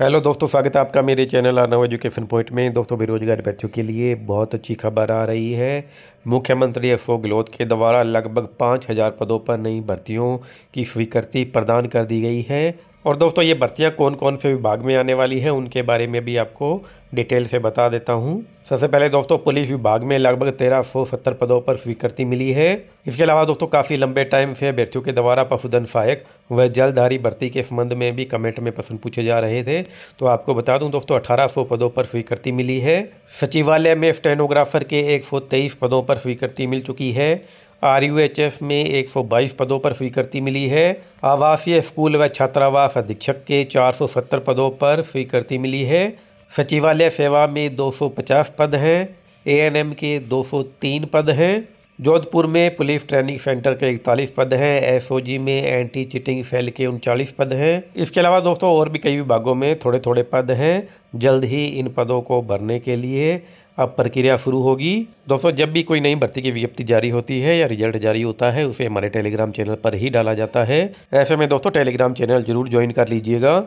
hello दोस्तों स्वागत है आपका मेरे चैनल आना एजुकेशन पॉइंट में दोस्तों बेरोजगार बच्चों के लिए बहुत अच्छी खबर आ रही है मुख्यमंत्री अशोक गहलोत के द्वारा लगभग पाँच हज़ार पदों पर नई भर्तियों की स्वीकृति प्रदान कर दी गई है और दोस्तों ये भर्तियाँ कौन कौन से विभाग में आने वाली हैं उनके बारे में भी आपको डिटेल से बता देता हूँ सबसे पहले दोस्तों पुलिस विभाग में लगभग तेरह सौ सत्तर पदों पर स्वीकृति मिली है इसके अलावा दोस्तों काफ़ी लंबे टाइम से अभ्यर्थियों के द्वारा पशुधन सहायक व जलधारी भर्ती के संबंध में भी कमेंट में प्रश्न पूछे जा रहे थे तो आपको बता दूं दोस्तों सौ पदों पर स्वीकृति मिली है सचिवालय में स्टेनोग्राफर के तेईस पदों पर स्वीकृति मिल चुकी है आर यू एच एफ में एक सौ बाईस पदों पर स्वीकृति मिली है आवासीय स्कूल व छात्रावास अधीक्षक के चार सौ सत्तर पदों पर स्वीकृति मिली है सचिवालय सेवा में दो सौ पचास पद हैं ए एन एम के दो सौ तीन पद हैं जोधपुर में पुलिस ट्रेनिंग सेंटर के इकतालीस पद हैं एसओजी में एंटी चिटिंग सेल के उनचालीस पद हैं इसके अलावा दोस्तों और भी कई विभागों में थोड़े थोड़े पद हैं जल्द ही इन पदों को भरने के लिए अब प्रक्रिया शुरू होगी दोस्तों जब भी कोई नई भर्ती की विज्ञप्ति जारी होती है या रिजल्ट जारी होता है उसे हमारे टेलीग्राम चैनल पर ही डाला जाता है ऐसे में दोस्तों टेलीग्राम चैनल जरूर ज्वाइन कर लीजिएगा